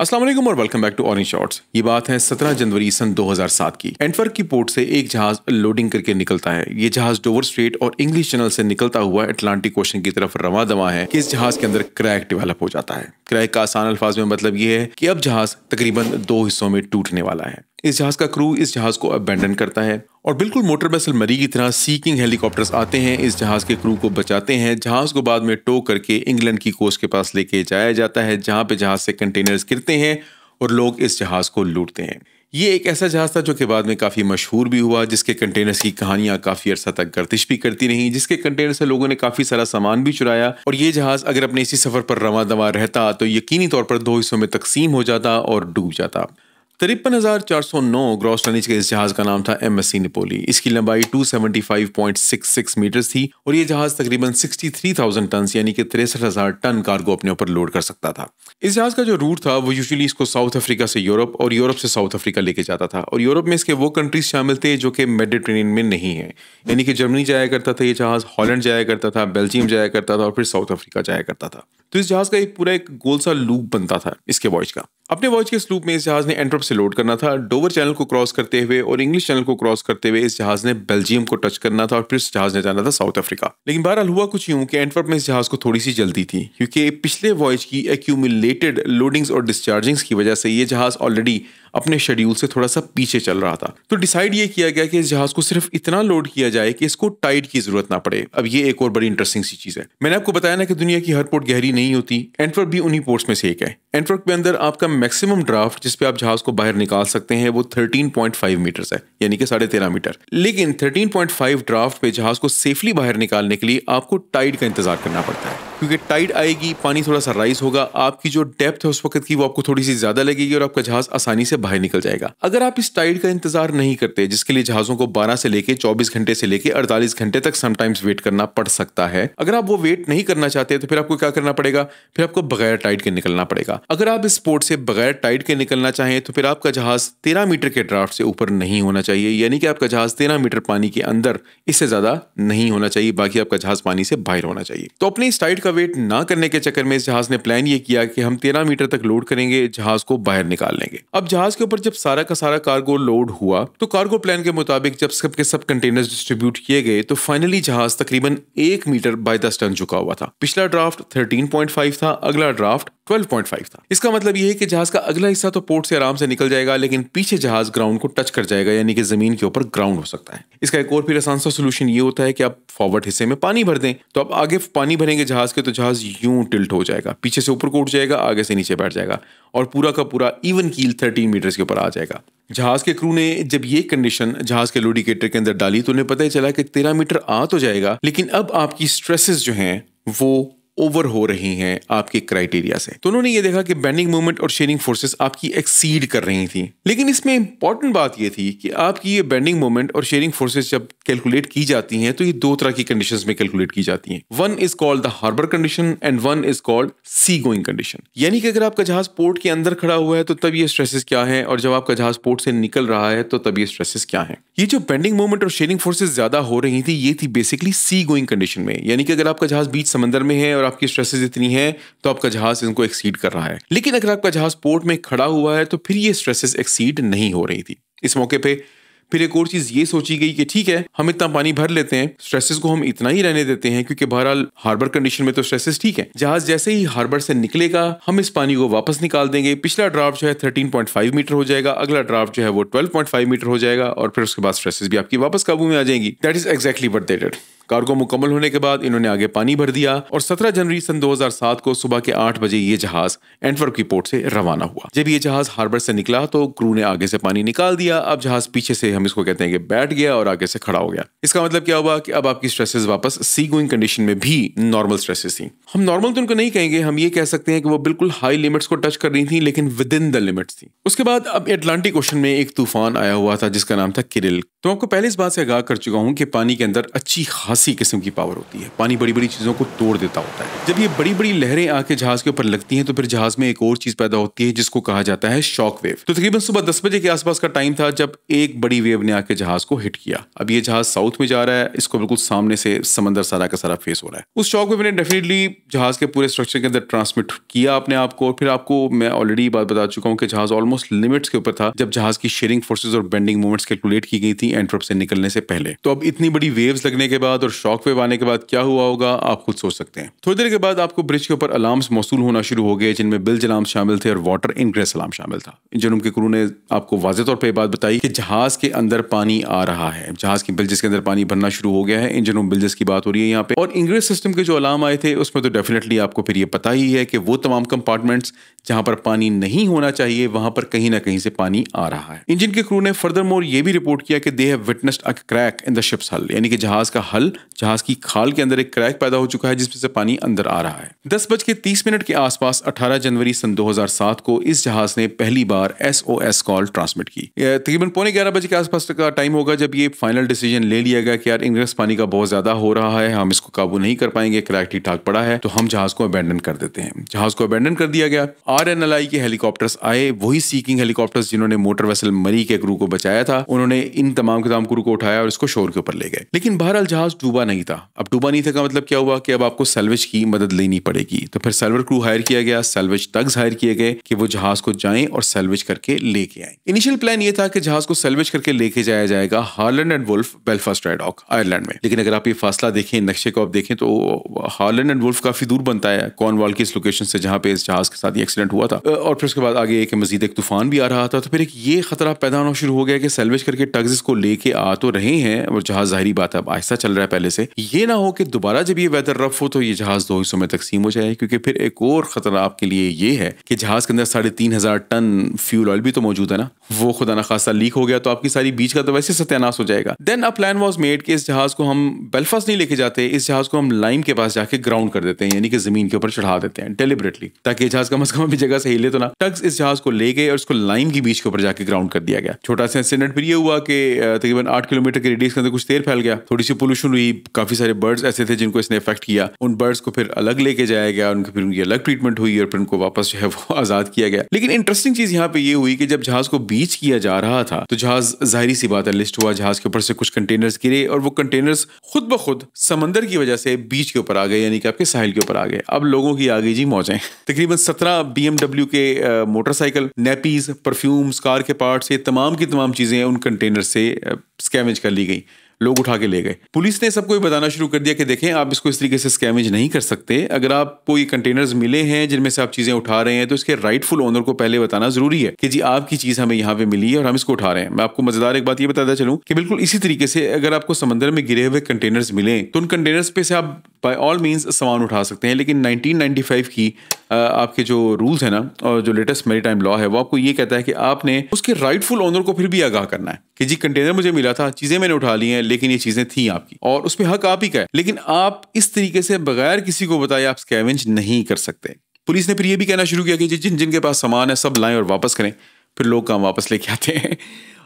असलम और welcome back to Orange Shorts ये बात है 17 जनवरी सन 2007 की एंटवर्क की पोर्ट से एक जहाज लोडिंग करके निकलता है ये जहाज डोवर स्ट्रेट और इंग्लिश चैनल से निकलता हुआ अटलांटिक ओशन की तरफ रवा दवा है कि इस जहाज के अंदर क्रैक डेवलप हो जाता है क्रैक का आसान अल्फाज में मतलब ये है कि अब जहाज तकरीबन दो हिस्सों में टूटने वाला है इस जहाज का क्रू इस जहाज को अबेंडन करता है और बिल्कुल मोटर बेसल मरी की तरह सीकिंग हेलीकॉप्टर्स आते हैं इस जहाज के क्रू को बचाते हैं जहाज को बाद में टो करके इंग्लैंड की कोस्ट के पास लेके जाया जाता है जहां पे जहाज से कंटेनर्स गिरते हैं और लोग इस जहाज को लूटते हैं ये एक ऐसा जहाज था जो कि बाद में काफ़ी मशहूर भी हुआ जिसके कंटेनर्स की कहानियां काफ़ी अरसा तक गर्दिश भी करती रहीं जिसके कंटेनर से लोगों ने काफ़ी सारा सामान भी चुराया और ये जहाज अगर अपने इसी सफ़र पर रवा दवा रहता तो यकीनी तौर पर दो हिस्सों में तकसीम हो जाता और डूब जाता तिरपन हज़ार चार सौ नौ ग्रॉस टनिज के इस जहाज का नाम था एम एस सी निपोली इसकी लंबाई सिक्स मीटर थी और ये जहाज तकरीबन सिक्सटी थ्री थाउजेंड टन यानी कि तिरसठ हज़ार टन कार्गो अपने ऊपर लोड कर सकता था इस जहाज का जो रूट था वो यूजली इसको साउथ अफ्रीका से यूरोप और यूरोप से साउथ अफ्रीका लेके जाता था और यूरोप में इसके वो कंट्रीज शामिल थे जो कि मेडिट्रेन में नहीं है यानी कि जर्मनी जाया करता था ये जहाज हॉलैंड जाया करता था बेल्जियम जाया करता था और फिर साउथ अफ्रीका जाया करता था तो इस जहाज का एक पूरा एक गोल सा लूप बनता था इसके वॉइज का अपने वॉच के स्लूप में इस जहाज ने एंट्रोप से लोड करना था डोवर चैनल को क्रॉस करते हुए और इंग्लिश चैनल को क्रॉस करते हुए इस जहाज ने बेल्जियम को टच करना था और फिर इस जहाज ने जाना था साउथ अफ्रीका लेकिन बहरहाल हुआ कुछ यूं कि एंट्रोप में इस जहाज को थोड़ी सी जल्दी थी क्योंकि पिछले वॉयज की एक्यूमिलेटेड लोडिंग्स और डिस्चार्जिंग्स की वजह से ये जहाज ऑलरेडी अपने शेड्यूल से थोड़ा सा पीछे चल रहा था तो डिसाइड ये किया गया कि इस जहाज को सिर्फ इतना लोड किया जाए कि इसको टाइड की जरूरत ना पड़े अब ये एक और बड़ी इंटरेस्टिंग सी चीज है मैंने आपको बताया ना कि दुनिया की हर पोर्ट गहरी नहीं होती एंटवर्क भी उन्हीं पोर्ट्स में से एक है एंटवर्क के अंदर आपका मैक्सिमम ड्राफ्ट जिसपे आप जहाज को बाहर निकाल सकते हैं वो थर्टीन पॉइंट फाइव मीटर है यानी कि साढ़े तेरह मीटर लेकिन थर्टीन पॉइंट फाइव ड्राफ्ट पे जहाज को सेफली बाहर निकालने के लिए आपको टाइड का इंतजार करना पड़ता है क्योंकि टाइड आएगी पानी थोड़ा सा राइज होगा आपकी जो डेप्थ है उस वक्त की वो आपको थोड़ी सी ज्यादा लगेगी और आपका जहाज आसानी से बाहर निकल जाएगा अगर आप इस टाइड का इंतजार नहीं करते जिसके लिए जहाजों को 12 से लेकर 24 घंटे से लेकर 48 घंटे तक समटाइम्स वेट करना पड़ सकता है अगर आप वो वेट नहीं करना चाहते तो फिर आपको क्या करना पड़ेगा फिर आपको बगैर टाइड के निकलना पड़ेगा अगर आप इस पोर्ट से बगैर टाइड के निकलना चाहें तो फिर आपका जहाज तेरह मीटर के ड्राफ्ट से ऊपर नहीं होना चाहिए यानी कि आपका जहाज तेरह मीटर पानी के अंदर इससे ज्यादा नहीं होना चाहिए बाकी आपका जहाज पानी से बाहर होना चाहिए तो अपने इस टाइड का वेट ना करने के चक्कर में इस जहाज ने प्लान ये किया कि हम तेरह मीटर तक लोड करेंगे जहाज को बाहर निकाल लेंगे अब जहाज के ऊपर जब सारा का सारा कार्गो लोड हुआ तो कार्गो प्लान के मुताबिक जब सबके सब कंटेनर डिस्ट्रीब्यूट किए गए तो फाइनली जहाज तकरीबन एक मीटर बाय दस टन झुका हुआ था पिछला ड्राफ्ट 13.5 था अगला ड्राफ्ट 12.5 था इसका मतलब यह है कि जहाज का अगला हिस्सा तो पोर्ट से आराम से निकल जाएगा लेकिन पीछे जहाज ग्राउंड को टच कर जाएगा यानी कि जमीन के ऊपर ग्राउंड हो सकता है इसका एक और फिर आसान सा सोल्यूशन ये होता है कि आप फॉरवर्ड हिस्से में पानी भर दें तो आप आगे पानी भरेंगे जहाज के तो जहाज यूं टिल्ट हो जाएगा पीछे से ऊपर को उठ जाएगा आगे से नीचे बैठ जाएगा और पूरा का पूरा इवन कील थर्टीन मीटर्स के ऊपर आ जाएगा जहाज के क्रू ने जब ये कंडीशन जहाज के लोडिकेटर के अंदर डाली तो उन्हें पता ही चला कि तेरह मीटर आ तो जाएगा लेकिन अब आपकी स्ट्रेसेस जो हैं वो ओवर हो रही हैं आपके क्राइटेरिया से तो उन्होंने ये देखा कि बैंडिंग मूवमेंट और शेयरिंग फोर्सेस आपकी एक्सीड कर रही थी लेकिन इसमें इंपॉर्टेंट बात यह थी कि आपकी ये बैंडिंग मूवमेंट और शेयरिंग फोर्सेस जब कैलकुलेट की जाती हैं तो ये दो तरह की कंडीशन में कैलकुलेट की जाती है one is called the harbour condition and one is called sea going condition यानी कि अगर आपका जहाज पोर्ट के अंदर खड़ा हुआ है तो तब ये स्ट्रेसेस क्या है और जब आपका जहाज पोर्ट से निकल रहा है तो तब ये स्ट्रेसेस क्या है ये जो बेंडिंग मूवमेंट और शेयरिंग फोर्सेज ज्यादा हो रही थी ये थी बेसिकली सी गोइंग कंडीशन में यानी कि अगर आपका जहाज बीच समंदर में है और आपकी स्ट्रेसेस इतनी हैं तो आपका जहाज इनको एक्सीड कर रहा है लेकिन अगर आपका जहाज पोर्ट में खड़ा हुआ है तो फिर ये स्ट्रेसेस एक्सीड नहीं हो रही थी इस मौके पे फिर एक और चीज ये सोची गई कि ठीक है हम इतना पानी भर लेते हैं स्ट्रेसेस को हम इतना ही रहने देते हैं क्योंकि बहरहाल हार्बर कंडीशन में तो स्ट्रेसेस ठीक है जहाज जैसे ही हार्बर से निकलेगा हम इस पानी को वापस निकाल देंगे पिछला ड्राफ्ट जो है 13.5 मीटर हो जाएगा अगला ड्राफ्ट जो है वो 12.5 मीटर हो जाएगा और फिर उसके बाद स्ट्रेसेस भी आपकी वापस काबू में आ जाएंगी that is exactly what they did cargo मुकम्मल होने के बाद इन्होंने आगे पानी भर दिया और 17 जनवरी सन 2007 को सुबह के 8 बजे ये जहाज एंटवर्क की पोर्ट से रवाना हुआ जब ये जहाज हार्बर से निकला तो क्रू ने आगे से पानी निकाल दिया अब जहाज पीछे से हम इसको कहते हैं कि बैठ गया और आगे से खड़ा हो गया इसका मतलब क्या हुआ कि अब आपकी स्ट्रेसेस वापस सी गोइंग कंडीशन में भी नॉर्मल स्ट्रेसेस थी हम नॉर्मल तो उनको नहीं कहेंगे हम ये कह सकते हैं कि वो बिल्कुल हाई लिमिट्स को टच कर रही थी लेकिन विद इन द लिमिट्स थी उसके बाद अब एटलांटिक ओशन में एक तूफान आया हुआ था जिसका नाम था किरिल तो आपको पहले इस बात से आगाह कर चुका हूँ कि पानी के अंदर अच्छी खास खासी किस्म की पावर होती है पानी बड़ी बड़ी चीज़ों को तोड़ देता होता है जब ये बड़ी बड़ी लहरें आके जहाज के ऊपर लगती हैं तो फिर जहाज में एक और चीज़ पैदा होती है जिसको कहा जाता है शॉक वेव तो तकरीबन सुबह दस बजे के आसपास का टाइम था जब एक बड़ी वेव ने आके जहाज को हिट किया अब ये जहाज साउथ में जा रहा है इसको बिल्कुल सामने से समंदर सारा का सारा फेस हो रहा है उस शॉक वेव ने डेफिनेटली जहाज के पूरे स्ट्रक्चर के अंदर ट्रांसमिट किया अपने आप को और फिर आपको मैं ऑलरेडी बात बता चुका हूँ कि जहाज ऑलमोस्ट लिमिट्स के ऊपर था जब जहाज की शेयरिंग फोर्सेज और बेंडिंग मूवमेंट्स कैलकुलेट की गई थी एंट्रोप से निकलने से पहले तो अब इतनी बड़ी वेव्स लगने के बाद और शॉक वेव आने के बाद क्या हुआ होगा आप खुद सोच सकते हैं थोड़ी देर के बाद आपको ब्रिज के ऊपर अलार्म्स मौसू होना शुरू हो गए जिनमें बिल्ज अलार्म शामिल थे और वाटर इनग्रेस अलार्म शामिल था इंजन रूम के क्रू ने आपको वाजे तौर पर बात बताई कि जहाज के अंदर पानी आ रहा है जहाज की बिल्जिस के अंदर पानी भरना शुरू हो गया है इंजन रूम बिल्जिस की बात हो रही है यहाँ पे और इंग्रेस सिस्टम के जो अलार्म आए थे उसमें तो डेफिनेटली आपको फिर ये पता ही है कि वो तमाम कंपार्टमेंट्स जहां पर पानी नहीं होना चाहिए वहां पर कहीं ना कहीं से पानी आ रहा है इंजन के क्रू ने फर्दर मोर ये भी रिपोर्ट किया कि they have witnessed a crack in the ship's hull यानी कि जहाज का हल जहाज की खाल के अंदर एक क्रैक पैदा हो चुका है जिसमें से पानी अंदर आ रहा है दस बज के तीस मिनट के आसपास 18 जनवरी सन 2007 को इस जहाज ने पहली बार एस कॉल ट्रांसमिट की तकरीबन पौने ग्यारह बजे के आसपास का टाइम होगा जब ये फाइनल डिसीजन ले लिया गया कि यार इंग्रेस पानी का बहुत ज्यादा हो रहा है हम इसको काबू नहीं कर पाएंगे क्रैक ठीक ठाक पड़ा है तो हम जहाज को अबेंडन कर देते हैं जहाज को अबेंडन कर दिया गया आर एन एल आई के हेलीकॉप्टर्स आए वही सीकिंग हेलीकॉप्टर्स जिन्होंने मोटर वेसल मरी के क्रू को बचाया था उन्होंने इन तमाम के तमाम क्रू को उठाया और इसको शोर के ऊपर ले गए लेकिन बहरहाल जहाज टूबा नहीं था अब टूबा नहीं था का मतलब क्या हुआ कि अब आपको सेल्वेज की मदद लेनी पड़ेगी तो फिर सेल्वर क्रू हायर किया गया सेल्वेज टग्स हायर किए गए कि वो जहाज को जाएं और सेल्वेज करके लेके आए इनिशियल प्लान ये था कि जहाज को सेल्वेज करके लेके जाया जाएगा हार्लैंड एंड वुल्फ बेलफास्ट रेडॉक आयरलैंड में लेकिन अगर आप ये फासला देखें नक्शे को आप देखें तो हार्लैंड एंड वुल्फ काफी दूर बनता है कॉर्नवाल की इस लोकेशन से जहां पे इस जहाज के साथ ये एक्सीडेंट हुआ था और फिर उसके बाद आगे एक मजीद एक तूफान भी आ रहा था तो फिर एक ये खतरा पैदा होना शुरू हो गया कि सेल्वेज करके टग्स इसको लेके आ तो रहे हैं और जहाज जाहरी बात है अब आहिस्ता चल रहा है है पहले से ये ना हो कि दोबारा जब ये वेदर रफ हो तो ये जहाज दो हिस्सों में तकसीम हो जाए क्योंकि फिर एक और खतरा आपके लिए ये है कि जहाज के अंदर साढ़े तीन हजार टन फ्यूल ऑयल भी तो मौजूद है ना वो खुदा ना खासा लीक हो गया तो आपकी सारी बीच का तो वैसे सत्यानाश हो जाएगा then a plan was made कि इस जहाज को हम बेलफास नहीं लेके जाते इस जहाज को हम लाइम के पास जाके ग्राउंड कर देते हैं यानी कि जमीन के ऊपर चढ़ा देते हैं डेलिबरेटली ताकि जहाज कम अज कम अभी जगह सही ले तो ना टक्स इस जहाज को ले गए और उसको लाइम की बीच के ऊपर जाके ग्राउंड कर दिया गया छोटा सा इंसिडेंट फिर ये हुआ कि तकरीबन आठ किलोमीटर के रेडियस के अंदर कुछ देर फैल गया थोड़ी सी पोल्यूशन हुई काफ़ी सारे बर्ड्स ऐसे थे जिनको इसने इफेक्ट किया उन बर्ड्स को फिर अलग लेके जाया गया उनकी फिर उनकी अलग ट्रीटमेंट हुई और फिर उनको वापस जो है वो आज़ाद किया गया लेकिन इंटरेस्टिंग चीज़ यहाँ पे ये हुई कि जब जहाज़ को बीच किया जा रहा था तो जहाज़ जाहिर सी बात है लिस्ट हुआ जहाज़ के ऊपर से कुछ कंटेनर्स गिरे और वो कंटेनर्स खुद ब खुद समंदर की वजह से बीच के ऊपर आ गए यानी कि आपके साहिल के ऊपर आ गए अब लोगों की आ गई जी मौजें तकरीबन सत्रह बी के मोटरसाइकिल नेपीज परफ्यूम्स कार के पार्ट्स ये तमाम की तमाम चीज़ें उन कंटेनर से स्कैमेज कर ली गई लोग उठा के ले गए पुलिस ने सबको बताना शुरू कर दिया कि देखें आप इसको इस तरीके से स्कैमेज नहीं कर सकते अगर आपको ये कंटेनर्स मिले हैं जिनमें से आप चीज़ें उठा रहे हैं तो इसके राइटफुल ओनर को पहले बताना जरूरी है कि जी आपकी चीज़ हमें यहाँ पे मिली है और हम इसको उठा रहे हैं मैं आपको मजेदार एक बात ये बताता चलूँ की बिल्कुल इसी तरीके से अगर आपको समंदर में गिरे हुए कंटेनर्स मिले तो उन कंटेनर्स पे से आप बाय ऑल मीन्स सामान उठा सकते हैं लेकिन नाइनटीन की आपके जो रूल्स हैं ना और जो लेटेस्ट मेरी टाइम लॉ है वो आपको ये कहता है कि आपने उसके राइटफुल ओनर को फिर भी आगाह करना है कि जी कंटेनर मुझे मिला था चीजें मैंने उठा ली हैं लेकिन ये चीजें थी आपकी और उस पर हक आप ही का है लेकिन आप इस तरीके से बगैर किसी को बताए आप स्कैवेंज नहीं कर सकते पुलिस ने फिर ये भी कहना शुरू किया कि जिन जिनके पास सामान है सब लाएं और वापस करें फिर लोग काम वापस लेके आते हैं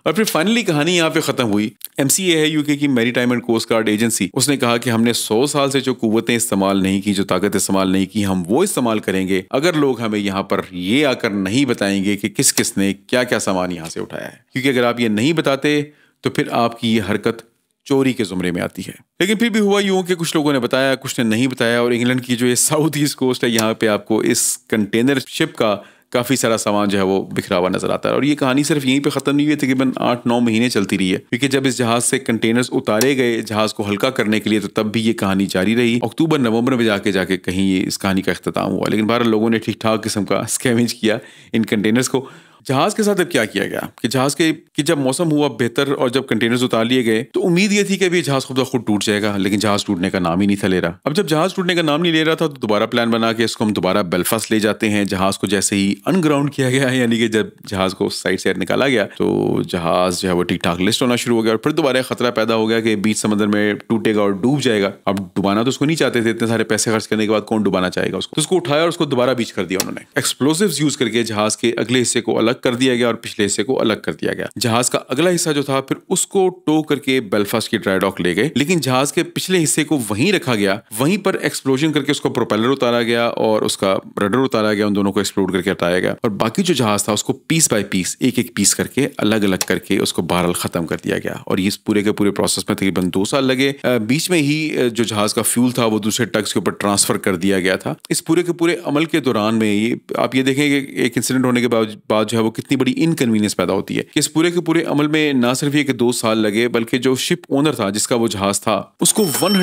और फिर फाइनली कहानी यहाँ पे खत्म हुई एम है यूके की maritime and coast guard agency उसने कहा कि हमने सौ साल से जो कुतें इस्तेमाल नहीं की जो ताकत इस्तेमाल नहीं की हम वो इस्तेमाल करेंगे अगर लोग हमें यहाँ पर ये आकर नहीं बताएंगे कि किस किस ने क्या क्या सामान यहाँ से उठाया है क्योंकि अगर आप ये नहीं बताते तो फिर आपकी ये हरकत चोरी के जुमरे में आती है लेकिन फिर भी हुआ यूं कि कुछ लोगों ने बताया कुछ ने नहीं बताया और इंग्लैंड की जो ये साउथ ईस्ट कोस्ट है यहाँ पे आपको इस कंटेनर शिप का काफ़ी सारा सामान जो है वो बिखरा हुआ नजर आता है और ये कहानी सिर्फ यहीं पे ख़त्म नहीं हुई है तकरीबन आठ नौ महीने चलती रही है क्योंकि जब इस जहाज़ से कंटेनर्स उतारे गए जहाज़ को हल्का करने के लिए तो तब भी ये कहानी जारी रही अक्टूबर नवंबर में जाके जाके कहीं ये इस कहानी का अख्ताम हुआ लेकिन बारह लोगों ने ठीक ठाक किस्म का स्कैमेज किया इन कंटेनर्स को जहाज के साथ अब क्या किया गया कि जहाज के कि जब मौसम हुआ बेहतर और जब कंटेनर्स उतार लिए गए तो उम्मीद ये थी कि अभी जहाज खुद खुद टूट जाएगा लेकिन जहाज टूटने का नाम ही नहीं था ले रहा अब जब जहाज टूटने का नाम नहीं ले रहा था तो दोबारा प्लान बना के इसको हम दोबारा बेलफास्ट ले जाते हैं जहाज को जैसे ही अनग्राउंड किया गया यानी कि जब जहाज को साइड साइड से निकाला गया तो जहाज जो है वो ठीक ठाक लिस्ट होना शुरू हो गया और फिर दोबारा खतरा पैदा हो गया कि बीच समंदर में टूटेगा और डूब जाएगा अब डुबाना तो उसको नहीं चाहते थे इतने सारे पैसे खर्च करने के बाद कौन डुबाना चाहेगा उसको तो उसको उठाया और उसको दोबारा बीच कर दिया उन्होंने एक्सप्लोसिव यूज करके जहाज के अगले हिस्से को अलग अलग कर दिया गया और पिछले हिस्से को अलग कर दिया गया जहाज का अगला हिस्सा जो था फिर उसको टो करके बेलफास्ट की ड्राई डॉक ले गए लेकिन जहाज के पिछले हिस्से को वहीं रखा गया वहीं पर एक्सप्लोजन करके उसको प्रोपेलर उतारा गया और उसका रडर उतारा गया उन दोनों को एक्सप्लोर करके हटाया गया और बाकी जो जहाज था उसको पीस बाय पीस एक एक पीस करके अलग अलग करके उसको बहरहाल खत्म कर दिया गया और इस पूरे के पूरे प्रोसेस में तकरीबन दो साल लगे बीच में ही जो जहाज का फ्यूल था वो दूसरे टक्स के ऊपर ट्रांसफर कर दिया गया था इस पूरे के पूरे अमल के दौरान में ये आप ये देखें कि एक इंसिडेंट होने के बाद जो है वो कितनी बड़ी इनकन्वीनियंस पैदा होती है इस पूरे के पूरे अमल में ना सिर्फ ये दो साल लगे बल्कि जो शिप ओनर था जिसका वो जहाज था उसको वन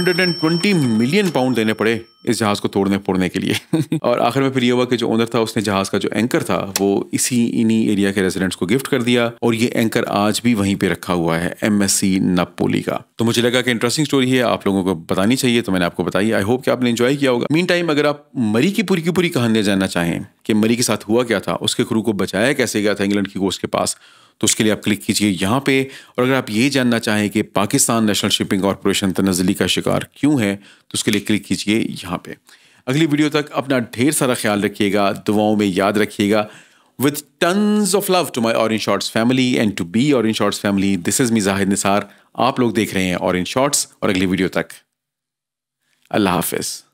मिलियन पाउंड देने पड़े इस जहाज़ को तोड़ने फोड़ने के लिए और आखिर में फिर ये हुआ कि जो ओनर था उसने जहाज़ का जो एंकर था वो इसी इन्हीं एरिया के रेजिडेंट्स को गिफ्ट कर दिया और ये एंकर आज भी वहीं पे रखा हुआ है एम एस सी नापोली का तो मुझे लगा कि इंटरेस्टिंग स्टोरी है आप लोगों को बतानी चाहिए तो मैंने आपको बताई आई होप कि आपने इन्जॉय किया होगा मीन टाइम अगर आप मरी की पूरी की पूरी कहानियाँ जानना चाहें कि मरी के साथ हुआ क्या था उसके क्रू को बचाया कैसे गया था इंग्लैंड की कोस्ट के पास तो उसके लिए आप क्लिक कीजिए यहाँ पे और अगर आप ये जानना चाहें कि पाकिस्तान नेशनल शिपिंग कॉरपोरेशन तनजली का शिकार क्यों है तो उसके लिए क्लिक कीजिए यहाँ पे अगली वीडियो तक अपना ढेर सारा ख्याल रखिएगा दुआओं में याद रखिएगा of love to my to in Orange family and to be be in Shorts family this is me Zahid Nisar आप लोग देख रहे हैं इन शॉर्ट्स और अगली वीडियो तक अल्लाह हाफिज़